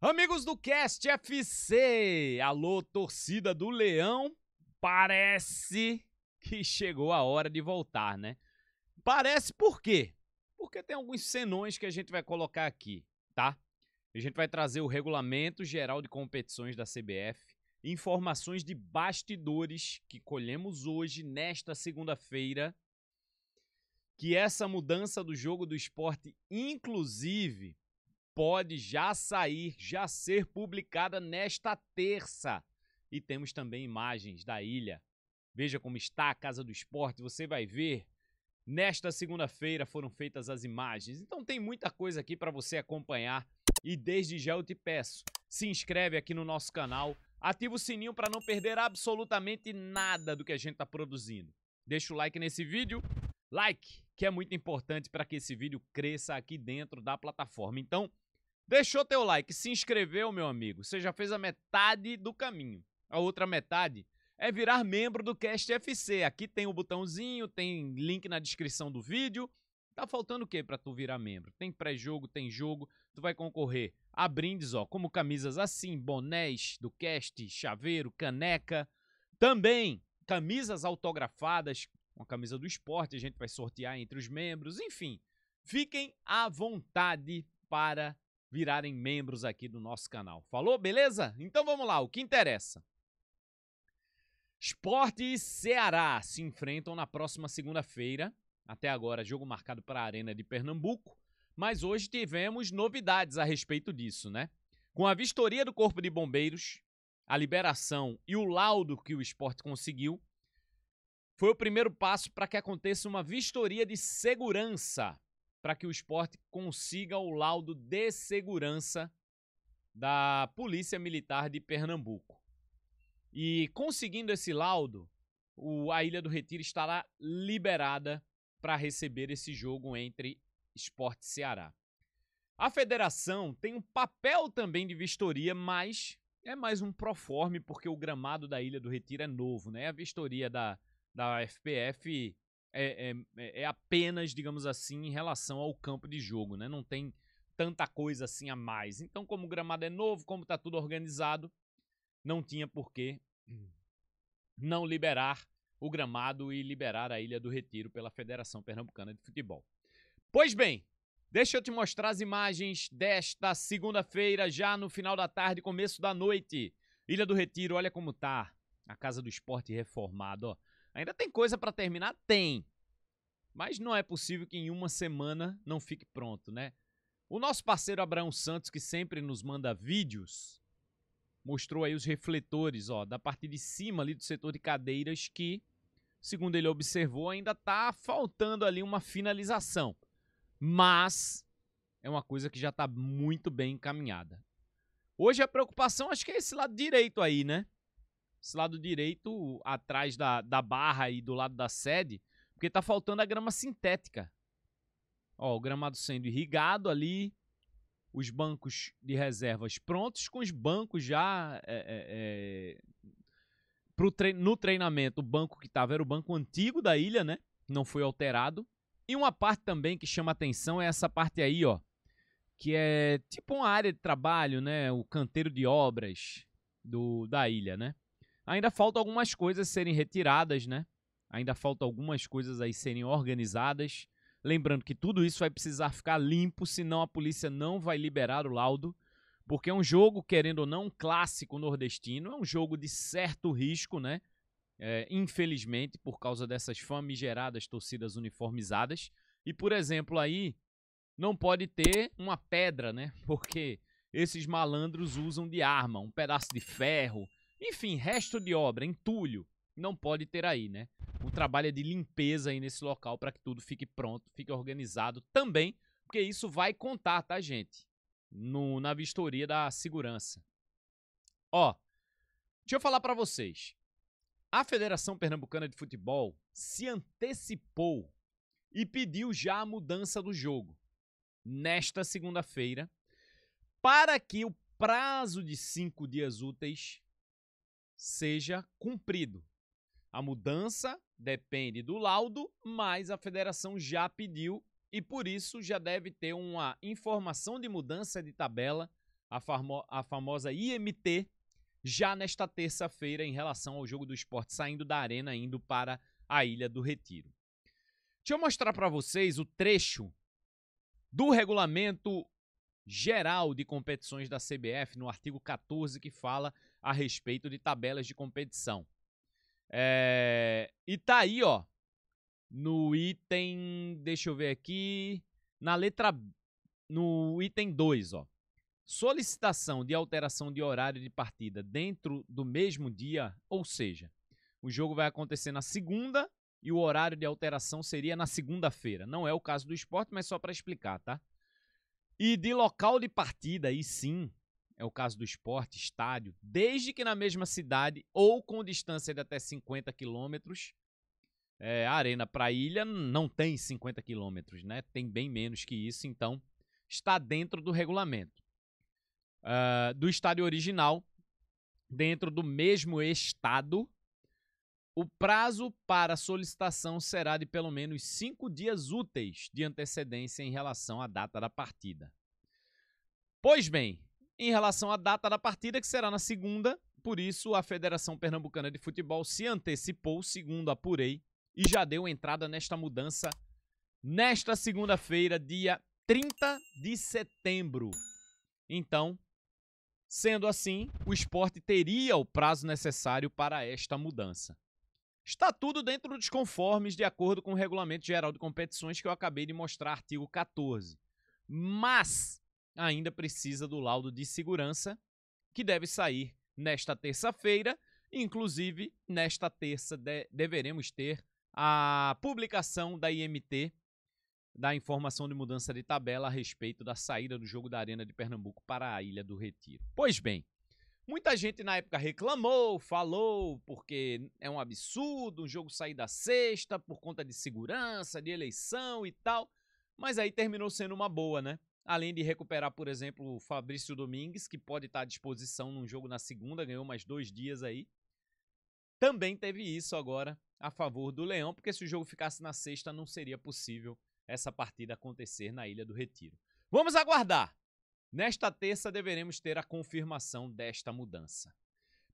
Amigos do Cast FC, alô torcida do Leão, parece que chegou a hora de voltar, né? Parece por quê? Porque tem alguns senões que a gente vai colocar aqui, tá? A gente vai trazer o regulamento geral de competições da CBF, informações de bastidores que colhemos hoje, nesta segunda-feira, que essa mudança do jogo do esporte, inclusive, pode já sair, já ser publicada nesta terça. E temos também imagens da ilha. Veja como está a Casa do Esporte, você vai ver. Nesta segunda-feira foram feitas as imagens. Então tem muita coisa aqui para você acompanhar e desde já eu te peço, se inscreve aqui no nosso canal, ativa o sininho para não perder absolutamente nada do que a gente está produzindo. Deixa o like nesse vídeo, like, que é muito importante para que esse vídeo cresça aqui dentro da plataforma. Então, Deixou teu like, se inscreveu, meu amigo. Você já fez a metade do caminho. A outra metade é virar membro do Cast FC. Aqui tem o botãozinho, tem link na descrição do vídeo. Tá faltando o que para tu virar membro? Tem pré-jogo, tem jogo, tu vai concorrer a brindes, ó, como camisas assim, bonés do Cast, chaveiro, caneca, também camisas autografadas, uma camisa do esporte, a gente vai sortear entre os membros, enfim. Fiquem à vontade para virarem membros aqui do nosso canal. Falou? Beleza? Então vamos lá, o que interessa. Esporte e Ceará se enfrentam na próxima segunda-feira. Até agora, jogo marcado para a Arena de Pernambuco. Mas hoje tivemos novidades a respeito disso, né? Com a vistoria do Corpo de Bombeiros, a liberação e o laudo que o esporte conseguiu, foi o primeiro passo para que aconteça uma vistoria de segurança para que o esporte consiga o laudo de segurança da Polícia Militar de Pernambuco. E conseguindo esse laudo, o, a Ilha do Retiro estará liberada para receber esse jogo entre Esporte Ceará. A federação tem um papel também de vistoria, mas é mais um proforme, porque o gramado da Ilha do Retiro é novo, né? A vistoria da, da FPF é, é, é, apenas, digamos assim, em relação ao campo de jogo, né? Não tem tanta coisa assim a mais. Então, como o gramado é novo, como está tudo organizado, não tinha por que não liberar o gramado e liberar a Ilha do Retiro pela Federação Pernambucana de Futebol. Pois bem, deixa eu te mostrar as imagens desta segunda-feira, já no final da tarde, começo da noite. Ilha do Retiro, olha como tá a Casa do Esporte reformada, ó. Ainda tem coisa para terminar? Tem. Mas não é possível que em uma semana não fique pronto, né? O nosso parceiro Abraão Santos, que sempre nos manda vídeos, mostrou aí os refletores, ó, da parte de cima ali do setor de cadeiras que, segundo ele observou, ainda tá faltando ali uma finalização. Mas é uma coisa que já tá muito bem encaminhada. Hoje a preocupação acho que é esse lado direito aí, né? esse lado direito atrás da, da barra e do lado da sede, porque tá faltando a grama sintética. Ó, o gramado sendo irrigado ali, os bancos de reservas prontos, com os bancos já é, é, é tre no treinamento. O banco que estava era o banco antigo da ilha, né? Não foi alterado. E uma parte também que chama atenção é essa parte aí, ó. Que é tipo uma área de trabalho, né? O canteiro de obras do, da ilha, né? Ainda falta algumas coisas serem retiradas, né? Ainda falta algumas coisas aí serem organizadas. Lembrando que tudo isso vai precisar ficar limpo, senão a polícia não vai liberar o laudo, porque é um jogo, querendo ou não, um clássico nordestino, é um jogo de certo risco, né? É, infelizmente, por causa dessas famigeradas torcidas uniformizadas. E, por exemplo, aí não pode ter uma pedra, né? Porque esses malandros usam de arma, um pedaço de ferro, enfim, resto de obra, entulho, não pode ter aí, né? O trabalho é de limpeza aí nesse local para que tudo fique pronto, fique organizado também, porque isso vai contar, tá, gente? No, na vistoria da segurança. Ó, deixa eu falar para vocês. A Federação Pernambucana de Futebol se antecipou e pediu já a mudança do jogo nesta segunda-feira para que o prazo de cinco dias úteis seja cumprido. A mudança depende do laudo, mas a federação já pediu e por isso já deve ter uma informação de mudança de tabela, a, famo a famosa IMT, já nesta terça-feira em relação ao jogo do esporte, saindo da arena indo para a Ilha do Retiro. Deixa eu mostrar para vocês o trecho do regulamento geral de competições da CBF, no artigo 14, que fala a respeito de tabelas de competição. É... E tá aí, ó, no item. Deixa eu ver aqui. Na letra. No item 2, ó. Solicitação de alteração de horário de partida dentro do mesmo dia, ou seja, o jogo vai acontecer na segunda e o horário de alteração seria na segunda-feira. Não é o caso do esporte, mas só para explicar, tá? E de local de partida, aí sim, é o caso do esporte, estádio, desde que na mesma cidade ou com distância de até 50 quilômetros, é, arena para ilha não tem 50 quilômetros, né? Tem bem menos que isso, então está dentro do regulamento. Uh, do estádio original, dentro do mesmo estado o prazo para solicitação será de pelo menos cinco dias úteis de antecedência em relação à data da partida. Pois bem, em relação à data da partida, que será na segunda, por isso a Federação Pernambucana de Futebol se antecipou, segundo apurei, e já deu entrada nesta mudança nesta segunda-feira, dia 30 de setembro. Então, sendo assim, o esporte teria o prazo necessário para esta mudança. Está tudo dentro dos conformes de acordo com o Regulamento Geral de Competições que eu acabei de mostrar, artigo 14. Mas ainda precisa do laudo de segurança, que deve sair nesta terça-feira. Inclusive, nesta terça de deveremos ter a publicação da IMT da informação de mudança de tabela a respeito da saída do jogo da Arena de Pernambuco para a Ilha do Retiro. Pois bem, Muita gente na época reclamou, falou, porque é um absurdo um jogo sair da sexta por conta de segurança, de eleição e tal. Mas aí terminou sendo uma boa, né? Além de recuperar, por exemplo, o Fabrício Domingues, que pode estar à disposição num jogo na segunda, ganhou mais dois dias aí. Também teve isso agora a favor do Leão, porque se o jogo ficasse na sexta, não seria possível essa partida acontecer na Ilha do Retiro. Vamos aguardar! Nesta terça deveremos ter a confirmação desta mudança.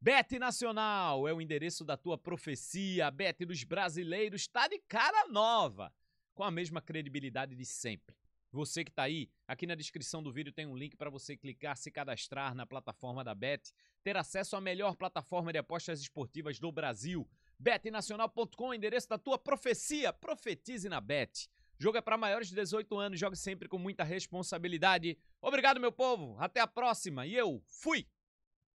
Bet Nacional é o endereço da tua profecia. A Bet dos brasileiros está de cara nova, com a mesma credibilidade de sempre. Você que está aí, aqui na descrição do vídeo tem um link para você clicar, se cadastrar na plataforma da Bet, ter acesso à melhor plataforma de apostas esportivas do Brasil. BetNacional.com, endereço da tua profecia. Profetize na Bet. Jogo é para maiores de 18 anos, jogue sempre com muita responsabilidade. Obrigado, meu povo. Até a próxima. E eu fui!